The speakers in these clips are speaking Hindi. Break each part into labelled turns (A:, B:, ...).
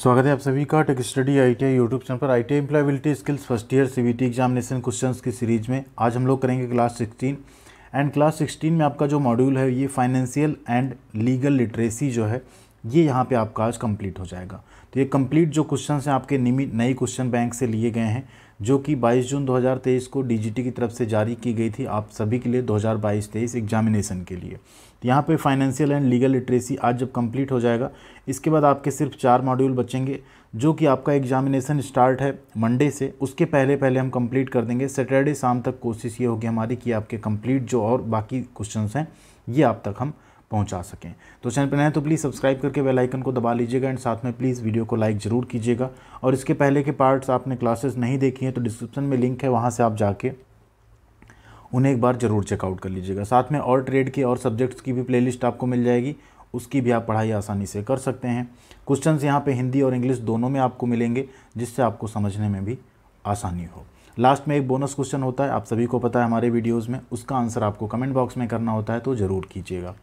A: स्वागत है आप सभी का Tech Study I T I YouTube channel पर I T employability skills first year C B T examination question की सीरीज में आज हम लोग करेंगे class sixteen and class sixteen में आपका जो मॉड्यूल है ये फाइनेंशियल एंड लीगल लिटरेसी जो है ये यहाँ पे आपका आज कंप्लीट हो जाएगा तो ये कंप्लीट जो क्वेश्चन हैं आपके नए क्वेश्चन बैंक से लिए गए हैं जो कि बाईस जून तेईस को टी की तरफ से जारी की गई थी आप सभी के लिए बाईस तेईस एग्जामिनेशन के लिए तो यहाँ पे फाइनेंशियल एंड लीगल लिटरेसी आज जब कंप्लीट हो जाएगा इसके बाद आपके सिर्फ चार मॉड्यूल बचेंगे जो कि आपका एग्जामिनेशन स्टार्ट है मंडे से उसके पहले पहले हम कंप्लीट कर देंगे सैटरडे शाम तक कोशिश ये होगी हमारी कि आपके कंप्लीट जो और बाकी क्वेश्चन हैं ये आप तक हम पहुँचा सकें तो चैनल पर नए तो प्लीज़ सब्सक्राइब करके बेलाइकन को दबा लीजिएगा एंड साथ में प्लीज़ वीडियो को लाइक ज़रूर कीजिएगा और इसके पहले के पार्ट्स आपने क्लासेस नहीं देखी हैं तो डिस्क्रिप्शन में लिंक है वहाँ से आप जाके उन्हें एक बार ज़रूर चेकआउट कर लीजिएगा साथ में और ट्रेड की और सब्जेक्ट्स की भी प्लेलिस्ट आपको मिल जाएगी उसकी भी आप पढ़ाई आसानी से कर सकते हैं क्वेश्चन यहाँ पर हिंदी और इंग्लिश दोनों में आपको मिलेंगे जिससे आपको समझने में भी आसानी हो लास्ट में एक बोनस क्वेश्चन होता है आप सभी को पता है हमारे वीडियोज़ में उसका आंसर आपको कमेंट बॉक्स में करना होता है तो ज़रूर कीजिएगा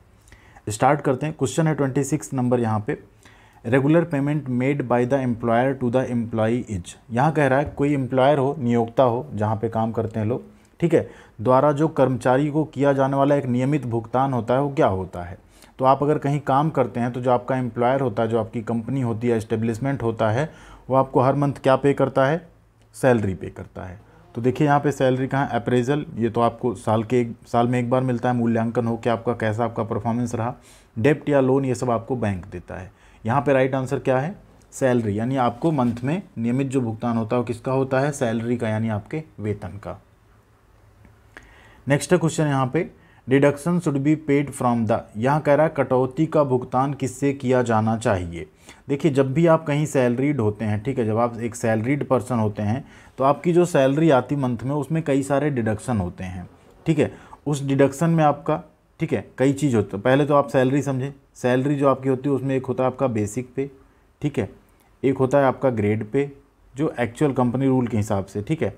A: स्टार्ट करते हैं क्वेश्चन है ट्वेंटी सिक्स नंबर यहाँ पर regular payment made by the employer to the employee is यहाँ कह रहा है कोई एम्प्लॉयर हो नियोक्ता हो जहाँ पे काम करते हैं लोग ठीक है द्वारा जो कर्मचारी को किया जाने वाला एक नियमित भुगतान होता है वो क्या होता है तो आप अगर कहीं काम करते हैं तो जो आपका एम्प्लॉयर होता है जो आपकी कंपनी होती है एस्टेब्लिशमेंट होता है वो आपको हर मंथ क्या पे करता है सैलरी पे करता है तो देखिए यहाँ पे सैलरी कहाँ अप्रेजल ये तो आपको साल के एक साल में एक बार मिलता है मूल्यांकन हो कि आपका कैसा आपका परफॉर्मेंस रहा डेप्ट या लोन ये सब आपको बैंक देता है यहाँ पे राइट आंसर क्या है सैलरी यानी आपको मंथ में नियमित जो भुगतान होता है वो किसका होता है सैलरी का यानी आपके वेतन का नेक्स्ट क्वेश्चन यहाँ पे deduction should be paid from the यहाँ कह रहा है कटौती का भुगतान किससे किया जाना चाहिए देखिए जब भी आप कहीं सैलरीड होते हैं ठीक है जब आप एक सैलरीड पर्सन होते हैं तो आपकी जो सैलरी आती मंथ में उसमें कई सारे डिडक्शन होते हैं ठीक है उस डिडक्शन में आपका ठीक है कई चीज़ होती है पहले तो आप सैलरी समझें सैलरी जो आपकी होती है उसमें एक होता है आपका बेसिक पे ठीक है एक होता है आपका ग्रेड पे जो एक्चुअल कंपनी रूल के हिसाब से ठीक है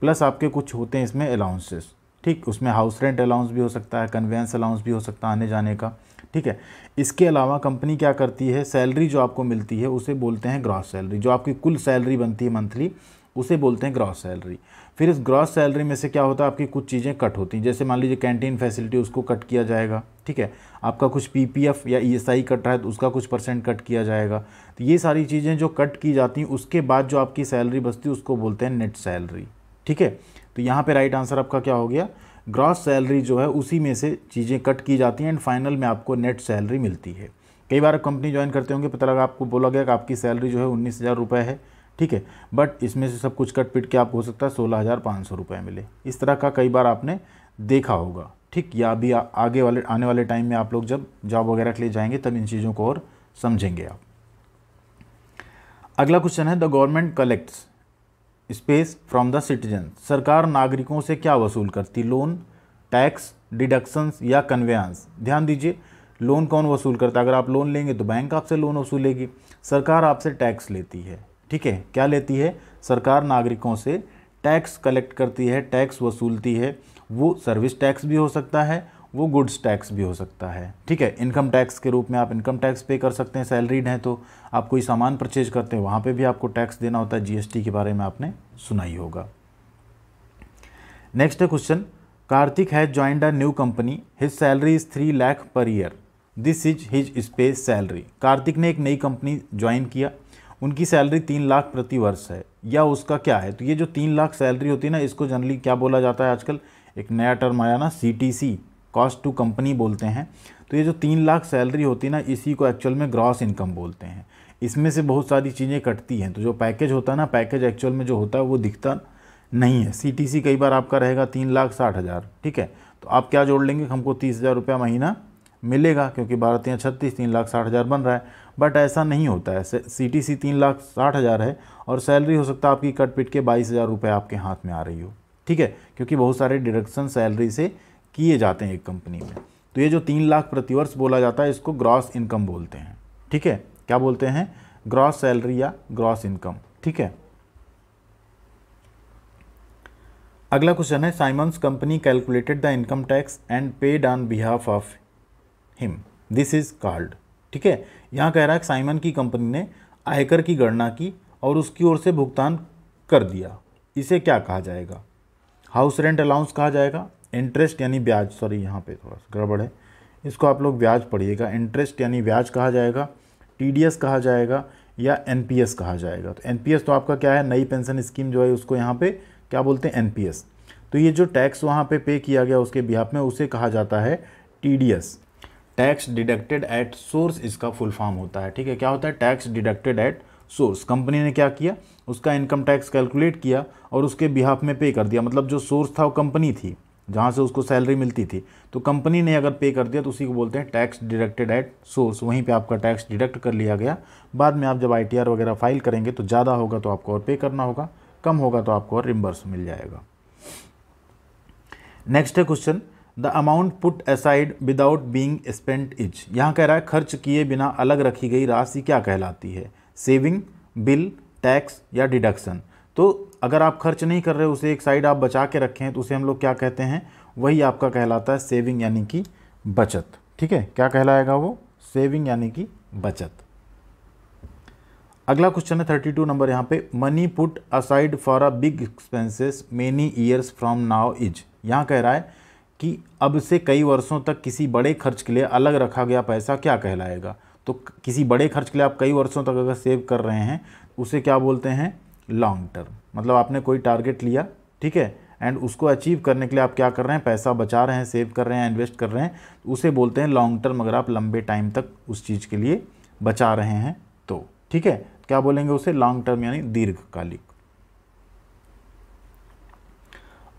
A: प्लस आपके कुछ होते हैं इसमें अलाउंसेस ठीक उसमें हाउस रेंट अलाउंस भी हो सकता है कन्वेंस अलाउंस भी हो सकता है आने जाने का ठीक है इसके अलावा कंपनी क्या करती है सैलरी जो आपको मिलती है उसे बोलते हैं ग्रॉस सैलरी जो आपकी कुल सैलरी बनती है मंथली उसे बोलते हैं ग्रॉस सैलरी फिर इस ग्रॉस सैलरी में से क्या होता है आपकी कुछ चीज़ें कट होती हैं जैसे मान लीजिए कैंटीन फैसिलिटी उसको कट किया जाएगा ठीक है आपका कुछ पी या ई e कट रहा है तो उसका कुछ परसेंट कट किया जाएगा तो ये सारी चीज़ें जो कट की जाती हैं उसके बाद जो आपकी सैलरी बचती है उसको बोलते हैं नेट सैलरी ठीक है तो यहाँ पे राइट आंसर आपका क्या हो गया ग्रॉस सैलरी जो है उसी में से चीज़ें कट की जाती हैं एंड फाइनल में आपको नेट सैलरी मिलती है कई बार कंपनी ज्वाइन करते होंगे पता लगा आपको बोला गया कि आपकी सैलरी जो है उन्नीस हज़ार है ठीक है बट इसमें से सब कुछ कट पिट के आपको हो सकता है सोलह हज़ार सौ मिले इस तरह का कई बार आपने देखा होगा ठीक या अभी आगे वाले आने वाले टाइम में आप लोग जब जॉब वगैरह के लिए जाएंगे तब इन चीज़ों को और समझेंगे आप अगला क्वेश्चन है the government collects space from the citizen सरकार नागरिकों से क्या वसूल करती लोन टैक्स डिडक्शंस या कन्वेंस ध्यान दीजिए लोन कौन वसूल करता है अगर आप लोन लेंगे तो बैंक आपसे लोन वसूलेगी सरकार आपसे टैक्स लेती है ठीक है क्या लेती है सरकार नागरिकों से टैक्स कलेक्ट करती है टैक्स वसूलती है वो सर्विस टैक्स भी हो सकता है वो गुड्स टैक्स भी हो सकता है ठीक है इनकम टैक्स के रूप में आप इनकम टैक्स पे कर सकते हैं सैलरीड हैं तो आप कोई सामान परचेज करते हैं वहाँ पे भी आपको टैक्स देना होता है जीएसटी के बारे में आपने सुना ही होगा नेक्स्ट है question Kartik has joined a new company his salary is three lakh per year this is his space salary Kartik ने एक नई कंपनी ज्वाइन किया उनकी सैलरी तीन लाख प्रति वर्ष है या उसका क्या है तो ये जो तीन लाख सैलरी होती है ना इसको जनरली क्या बोला जाता है आजकल एक नया टर्म आया ना C T C cost to company बोलते हैं तो ये जो तीन लाख सैलरी होती है ना इसी को एक्चुअल में ग्रॉस इनकम बोलते हैं इसमें से बहुत सारी चीज़ें कटती हैं तो जो पैकेज होता है ना पैकेज एक्चुअल में जो होता है वो दिखता नहीं है सी कई बार आपका रहेगा तीन लाख साठ हज़ार ठीक है तो आप क्या जोड़ लेंगे हमको तीस हज़ार रुपया महीना मिलेगा क्योंकि बारह तीन छत्तीस तीन लाख साठ हज़ार बन रहा है बट ऐसा नहीं होता है सी टी सी तीन लाख साठ हज़ार है और सैलरी हो सकता है आपकी कट पिट के बाईस हज़ार रुपये आपके हाथ में आ रही हो ठीक है क्योंकि बहुत सारे डिडक्शन सैलरी से किए जाते हैं एक कंपनी में तो ये जो तीन लाख प्रतिवर्ष बोला जाता है इसको ग्रॉस इनकम बोलते हैं ठीक है क्या बोलते हैं ग्रॉस सैलरी या ग्रॉस इनकम ठीक है अगला क्वेश्चन है Simon's company calculated the income tax and paid on behalf of him this is called ठीक है यहाँ कह रहा है साइमन की कंपनी ने आयकर की गणना की और उसकी ओर से भुगतान कर दिया इसे क्या कहा जाएगा हाउस रेंट अलाउंस कहा जाएगा इंटरेस्ट यानी ब्याज सॉरी यहाँ पे थोड़ा सा गड़बड़ है इसको आप लोग ब्याज पढ़िएगा इंटरेस्ट यानी ब्याज कहा जाएगा टी कहा जाएगा या एन कहा जाएगा तो एन तो आपका क्या है नई पेंशन स्कीम जो है उसको यहाँ पे क्या बोलते हैं एन तो ये जो टैक्स वहाँ पे पे किया गया उसके बिहाफ में उसे कहा जाता है T tax deducted at source इसका फुल फॉर्म होता है ठीक है क्या होता है tax deducted at source company ने क्या किया उसका इनकम टैक्स कैलकुलेट किया और उसके बिहाफ में पे कर दिया मतलब जो सोर्स था वो कंपनी थी जहाँ से उसको सैलरी मिलती थी तो कंपनी ने अगर पे कर दिया तो उसी को बोलते हैं टैक्स डिडक्टेड एट सोर्स वहीं पे आपका टैक्स डिडक्ट कर लिया गया बाद में आप जब आई वगैरह फाइल करेंगे तो ज़्यादा होगा तो आपको और पे करना होगा कम होगा तो आपको और रिम्बर्स मिल जाएगा नेक्स्ट है question the amount put aside without being spent is यहाँ कह रहा है खर्च किए बिना अलग रखी गई राशि क्या कहलाती है सेविंग बिल टैक्स या डिडक्शन तो अगर आप खर्च नहीं कर रहे उसे एक साइड आप बचा के रखें तो उसे हम लोग क्या कहते हैं वही आपका कहलाता है सेविंग यानी कि बचत ठीक है क्या कहलाएगा वो सेविंग यानी कि बचत अगला क्वेश्चन है थर्टी टू नंबर यहाँ पे money put aside for a big expenses many years from now is यहाँ कह रहा है कि अब से कई वर्षों तक किसी बड़े खर्च के लिए अलग रखा गया पैसा क्या कहलाएगा तो किसी बड़े खर्च के लिए आप कई वर्षों तक अगर सेव कर रहे हैं उसे क्या बोलते हैं लॉन्ग टर्म मतलब आपने कोई टारगेट लिया ठीक है एंड उसको अचीव करने के लिए आप क्या कर रहे हैं पैसा बचा रहे हैं सेव कर रहे हैं इन्वेस्ट कर रहे हैं उसे बोलते हैं लॉन्ग टर्म अगर आप लंबे टाइम तक उस चीज़ के लिए बचा रहे हैं तो ठीक है क्या बोलेंगे उसे लॉन्ग टर्म यानी दीर्घकालिक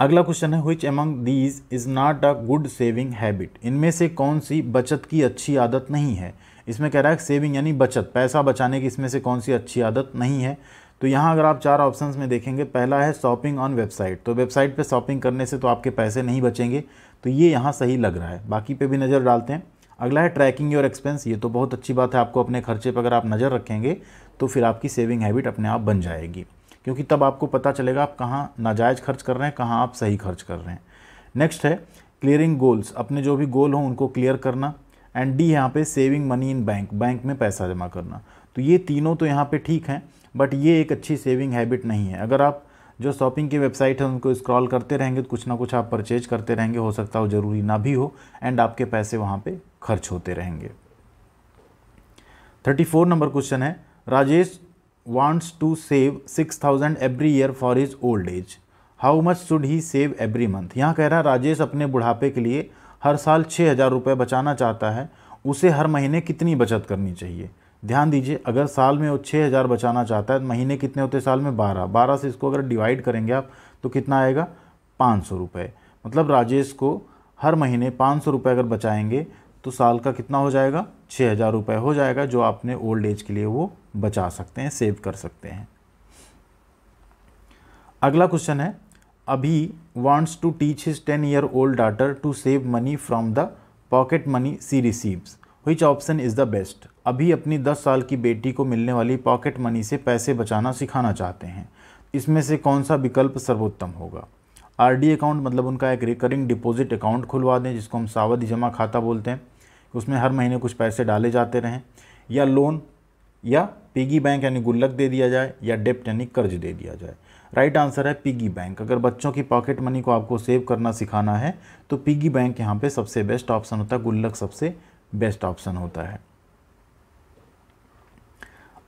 A: अगला क्वेश्चन है which among these is not a good saving habit इनमें से कौन सी बचत की अच्छी आदत नहीं है इसमें कह रहा है सेविंग यानी बचत पैसा बचाने की इसमें से कौन सी अच्छी आदत नहीं है तो यहाँ अगर आप चार ऑप्शंस में देखेंगे पहला है शॉपिंग ऑन वेबसाइट तो वेबसाइट पे शॉपिंग करने से तो आपके पैसे नहीं बचेंगे तो ये यहाँ सही लग रहा है बाकी पे भी नज़र डालते हैं अगला है ट्रैकिंग योर एक्सपेंस ये तो बहुत अच्छी बात है आपको अपने खर्चे पर अगर आप नज़र रखेंगे तो फिर आपकी सेविंग हैबिट अपने आप बन जाएगी क्योंकि तब आपको पता चलेगा आप कहाँ नाजायज़ खर्च कर रहे हैं कहाँ आप सही खर्च कर रहे हैं नेक्स्ट है क्लियरिंग गोल्स अपने जो भी गोल हों उनको क्लियर करना एंड डी यहाँ पे saving money in bank bank में पैसा जमा करना तो ये तीनों तो यहाँ पे ठीक हैं बट ये एक अच्छी सेविंग हैबिट नहीं है अगर आप जो शॉपिंग की वेबसाइट है उनको स्क्रॉल करते रहेंगे तो कुछ ना कुछ आप परचेज करते रहेंगे हो सकता हो ज़रूरी ना भी हो एंड आपके पैसे वहाँ पर खर्च होते रहेंगे थर्टी फोर नंबर क्वेश्चन है Rajesh to save six thousand every year for his old age how much should he save every month यहाँ कह रहा है राजेश अपने बुढ़ापे के लिए हर साल छः हज़ार रुपये बचाना चाहता है उसे हर महीने कितनी बचत करनी चाहिए ध्यान दीजिए अगर साल में वो छः हज़ार बचाना चाहता है तो महीने कितने होते हैं साल में बारह बारह से इसको अगर डिवाइड करेंगे आप तो कितना आएगा पाँच सौ रुपये मतलब राजेश को हर महीने पाँच सौ रुपये अगर बचाएंगे तो साल का कितना हो जाएगा छः हज़ार रुपये हो जाएगा जो आपने ओल्ड एज के लिए वो बचा सकते हैं सेव कर सकते हैं अगला क्वेश्चन है Abhi wants to teach his ten year old daughter to save money from the pocket money she receives which option is the best Abhi अपनी 10 साल की बेटी को मिलने वाली पॉकेट मनी से पैसे बचाना सिखाना चाहते हैं इसमें से कौन सा विकल्प सर्वोत्तम होगा आर अकाउंट मतलब उनका एक रिकरिंग डिपॉजिट अकाउंट खुलवा दें जिसको हम सावधि जमा खाता बोलते हैं उसमें हर महीने कुछ पैसे डाले जाते रहें या लोन या पिगी बैंक यानी गुल्लक दे दिया जाए या डेप्ट यानी कर्ज दे दिया जाए राइट आंसर है पिगी बैंक अगर बच्चों की पॉकेट मनी को आपको सेव करना सिखाना है तो पिगी बैंक यहाँ पे सबसे बेस्ट ऑप्शन होता है गुल्लक सबसे बेस्ट ऑप्शन होता है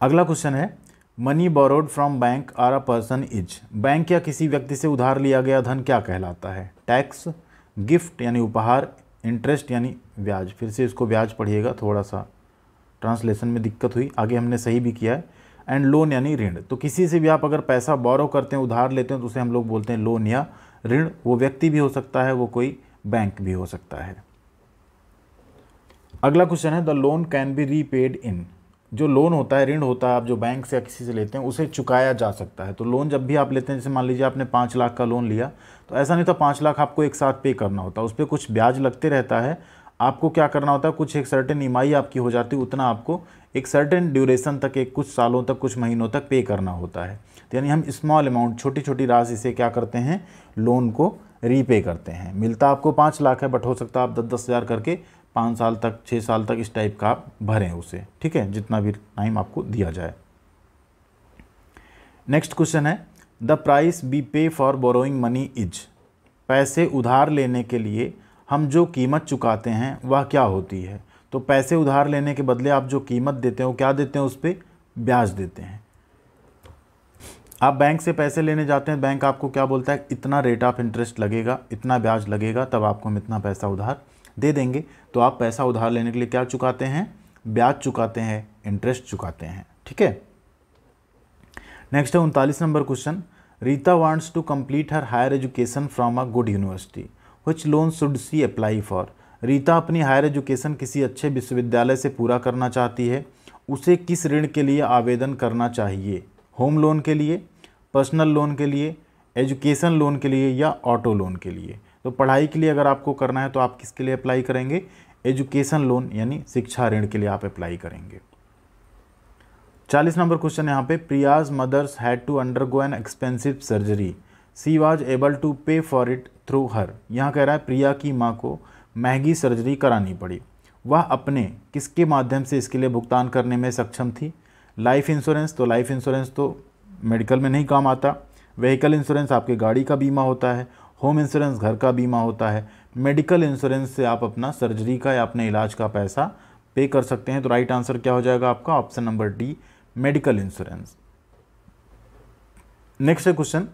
A: अगला क्वेश्चन है money borrowed from bank or a person is bank या किसी व्यक्ति से उधार लिया गया धन क्या कहलाता है टैक्स गिफ्ट यानी उपहार इंटरेस्ट यानी ब्याज फिर से इसको ब्याज पढ़िएगा थोड़ा सा ट्रांसलेशन में दिक्कत हुई आगे हमने सही भी किया है एंड लोन यानी ऋण तो किसी से भी आप अगर पैसा बोरो करते हैं उधार लेते हैं तो उसे हम लोग बोलते हैं लोन या ऋण वो व्यक्ति भी हो सकता है वो कोई बैंक भी हो सकता है अगला क्वेश्चन है the loan can be repaid in जो लोन होता है ऋण होता है आप जो बैंक से या किसी से लेते हैं उसे चुकाया जा सकता है तो लोन जब भी आप लेते हैं जैसे मान लीजिए आपने पाँच लाख का लोन लिया तो ऐसा नहीं था पाँच लाख आपको एक साथ पे करना होता है उस पर कुछ ब्याज लगते रहता है आपको क्या करना होता है कुछ एक सर्टेन ई e आपकी हो जाती है उतना आपको एक सर्टेन ड्यूरेशन तक एक कुछ सालों तक कुछ महीनों तक पे करना होता है तो यानी हम स्मॉल अमाउंट छोटी छोटी राशि से क्या करते हैं लोन को रीपे करते हैं मिलता आपको पाँच लाख है बट हो सकता है आप दस दस हज़ार करके पाँच साल तक छः साल तक इस टाइप का आप भरें उसे ठीक है जितना भी टाइम आपको दिया जाए नेक्स्ट क्वेश्चन है the price we pay for borrowing money is पैसे उधार लेने के लिए हम जो कीमत चुकाते हैं वह क्या होती है तो पैसे उधार लेने के बदले आप जो कीमत देते हो क्या देते हैं उस पर ब्याज देते हैं आप बैंक से पैसे लेने जाते हैं बैंक आपको क्या बोलता है इतना रेट ऑफ इंटरेस्ट लगेगा इतना ब्याज लगेगा तब आपको हम इतना पैसा उधार दे देंगे तो आप पैसा उधार लेने के लिए क्या चुकाते हैं ब्याज चुकाते हैं इंटरेस्ट चुकाते हैं ठीक है नेक्स्ट है उनतालीस number question Rita wants to complete her higher education from a good university which loan should she apply for Rita अपनी हायर एजुकेशन किसी अच्छे विश्वविद्यालय से पूरा करना चाहती है उसे किस ऋण के लिए आवेदन करना चाहिए होम लोन के लिए पर्सनल लोन के लिए एजुकेशन लोन के लिए या ऑटो लोन के लिए तो पढ़ाई के लिए अगर आपको करना है तो आप किसके लिए अप्लाई करेंगे एजुकेशन लोन यानी शिक्षा ऋण के लिए आप अप्लाई करेंगे चालीस नंबर क्वेश्चन यहाँ पे Priya's mother's had to undergo an expensive surgery she was able to pay for it through her यहाँ कह रहा है प्रिया की माँ को महंगी सर्जरी करानी पड़ी वह अपने किसके माध्यम से इसके लिए भुगतान करने में सक्षम थी लाइफ इंश्योरेंस तो लाइफ इंश्योरेंस तो मेडिकल में नहीं काम आता व्हीकल इंश्योरेंस आपके गाड़ी का बीमा होता है होम इंश्योरेंस घर का बीमा होता है मेडिकल इंश्योरेंस से आप अपना सर्जरी का या अपने इलाज का पैसा पे कर सकते हैं तो राइट आंसर क्या हो जाएगा आपका option number D medical insurance next है question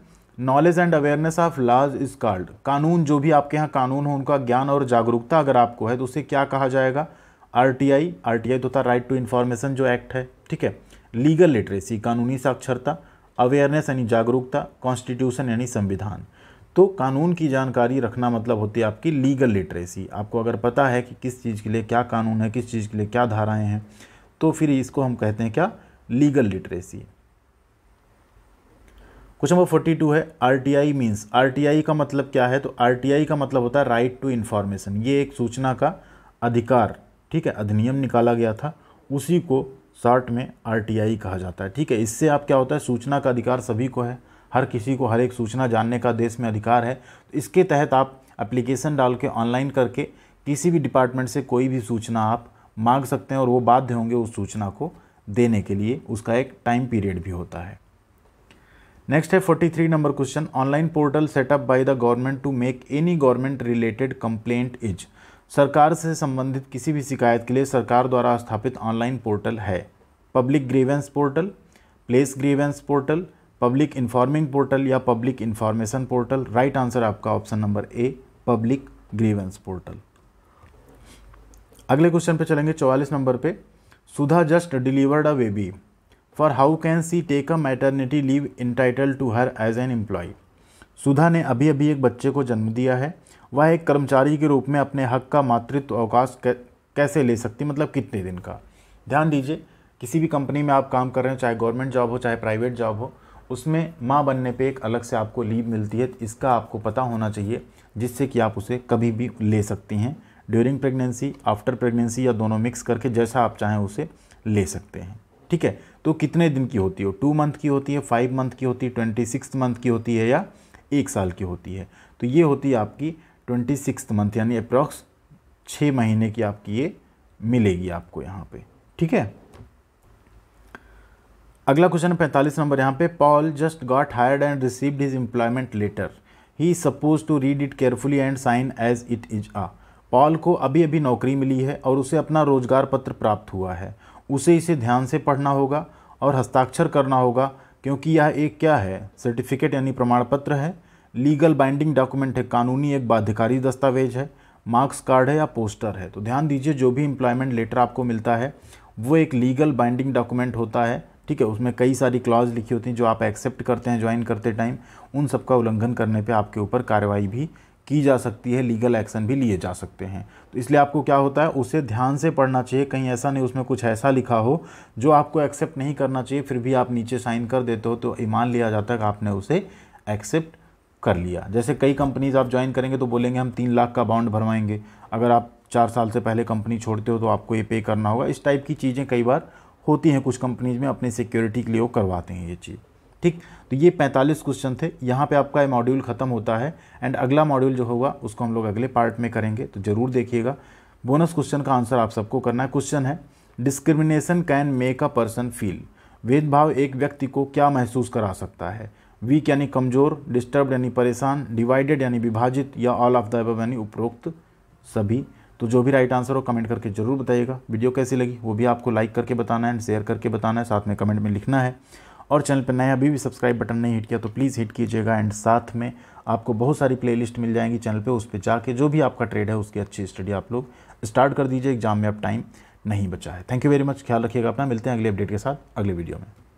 A: knowledge and awareness of laws is called कानून जो भी आपके यहाँ कानून हो उनका ज्ञान और जागरूकता अगर आपको है तो उसे क्या कहा जाएगा R T I R T I तो था राइट टू इन्फॉर्मेशन जो एक्ट है ठीक है लीगल लिटरेसी कानूनी साक्षरता अवेयरनेस यानी जागरूकता कॉन्स्टिट्यूशन यानी संविधान तो कानून की जानकारी रखना मतलब होती है आपकी लीगल लिटरेसी आपको अगर पता है कि किस चीज़ के लिए क्या कानून है किस चीज़ के लिए क्या धाराएं हैं तो फिर इसको हम कहते हैं क्या legal literacy question number forty two है R T I means R T I का मतलब क्या है तो आर टी आई का मतलब होता है राइट टू इन्फॉर्मेशन ये एक सूचना का अधिकार ठीक है अधिनियम निकाला गया था उसी को शॉर्ट में आर टी आई कहा जाता है ठीक है इससे आप क्या होता है सूचना का अधिकार सभी को है हर किसी को हर एक सूचना जानने का देश में अधिकार है तो इसके तहत आप एप्लीकेशन डाल के ऑनलाइन करके किसी भी डिपार्टमेंट से कोई भी सूचना आप मांग सकते हैं और वो बाध्य होंगे उस सूचना को देने के लिए उसका एक टाइम पीरियड भी होता है नेक्स्ट है 43 number question online portal set up by the government to make any government related complaint is सरकार से संबंधित किसी भी शिकायत के लिए सरकार द्वारा स्थापित ऑनलाइन पोर्टल है public grievance portal place grievance portal public informing portal या public information portal right answer आपका option number A public grievance portal अगले क्वेश्चन पे चलेंगे चौवालीस नंबर पे Sudha just delivered a baby for how can she take a maternity leave entitle to her as an employ Sudha ने अभी अभी एक बच्चे को जन्म दिया है वह एक कर्मचारी के रूप में अपने हक का मातृत्व अवकाश कैसे ले सकती मतलब कितने दिन का ध्यान दीजिए किसी भी कंपनी में आप काम कर रहे हैं चाहे गवर्नमेंट जॉब हो चाहे प्राइवेट जॉब हो उसमें माँ बनने पे एक अलग से आपको लीव मिलती है इसका आपको पता होना चाहिए जिससे कि आप उसे कभी भी ले सकती हैं ड्यूरिंग प्रेगनेंसी आफ्टर प्रेगनेंसी या दोनों मिक्स करके जैसा आप चाहें उसे ले सकते हैं ठीक है तो कितने दिन की होती है टू मंथ की होती है फाइव मंथ की होती है ट्वेंटी सिक्स मंथ की होती है या एक साल की होती है तो ये होती है आपकी ट्वेंटी सिक्स मंथ यानी अप्रॉक्स छः महीने की आपकी ये मिलेगी आपको यहाँ पे ठीक है अगला क्वेश्चन है पैंतालीस नंबर यहाँ पे Paul just got hired and received his employment letter he suppose to read it carefully and sign as it is uh Paul को अभी अभी नौकरी मिली है और उसे अपना रोजगार पत्र प्राप्त हुआ है उसे इसे ध्यान से पढ़ना होगा और हस्ताक्षर करना होगा क्योंकि यह एक क्या है सर्टिफिकेट यानी प्रमाण पत्र है लीगल बाइंडिंग डॉक्यूमेंट है कानूनी एक बाध्यकारी दस्तावेज है मार्क्स कार्ड है या पोस्टर है तो ध्यान दीजिए जो भी एम्प्लॉयमेंट लेटर आपको मिलता है वो एक लीगल बाइंडिंग डॉक्यूमेंट होता है ठीक है उसमें कई सारी क्लॉज लिखी होती हैं जो आप एक्सेप्ट करते हैं ज्वाइन करते टाइम उन सबका उल्लंघन करने पे आपके ऊपर कार्रवाई भी की जा सकती है लीगल एक्शन भी लिए जा सकते हैं तो इसलिए आपको क्या होता है उसे ध्यान से पढ़ना चाहिए कहीं ऐसा नहीं उसमें कुछ ऐसा लिखा हो जो आपको एक्सेप्ट नहीं करना चाहिए फिर भी आप नीचे साइन कर देते हो तो ईमान लिया जाता है कि आपने उसे एक्सेप्ट कर लिया जैसे कई कंपनीज आप ज्वाइन करेंगे तो बोलेंगे हम तीन लाख का बाउंड भरवाएंगे अगर आप चार साल से पहले कंपनी छोड़ते हो तो आपको ये पे करना होगा इस टाइप की चीज़ें कई बार होती हैं कुछ कंपनीज में अपने सिक्योरिटी के लिए वो करवाते हैं ये चीज़ ठीक तो ये 45 क्वेश्चन थे यहाँ पे आपका ये मॉड्यूल ख़त्म होता है एंड अगला मॉड्यूल जो होगा उसको हम लोग अगले पार्ट में करेंगे तो ज़रूर देखिएगा बोनस क्वेश्चन का आंसर आप सबको करना है क्वेश्चन है discrimination can make a person feel भेदभाव एक व्यक्ति को क्या महसूस करा सकता है वीक यानी कमज़ोर डिस्टर्ब यानी परेशान डिवाइडेड यानी विभाजित या ऑल ऑफ द यानी उपरोक्त सभी तो जो भी राइट आंसर हो कमेंट करके ज़रूर बताइएगा वीडियो कैसी लगी वो भी आपको लाइक करके बताना है एंड शेयर करके बताना है साथ में कमेंट में लिखना है और चैनल पर नया अभी भी सब्सक्राइब बटन नहीं हिट किया तो प्लीज़ हिट कीजिएगा एंड साथ में आपको बहुत सारी प्लेलिस्ट मिल जाएंगी चैनल पे उस पर जाके जो भी आपका ट्रेड है उसकी अच्छी स्टडी आप लोग स्टार्ट कर दीजिए एग्जाम में अब टाइम नहीं बचा है थैंक यू वेरी मच ख्याल रखिएगा अपना मिलते हैं अगले अपडेट के साथ अगले वीडियो में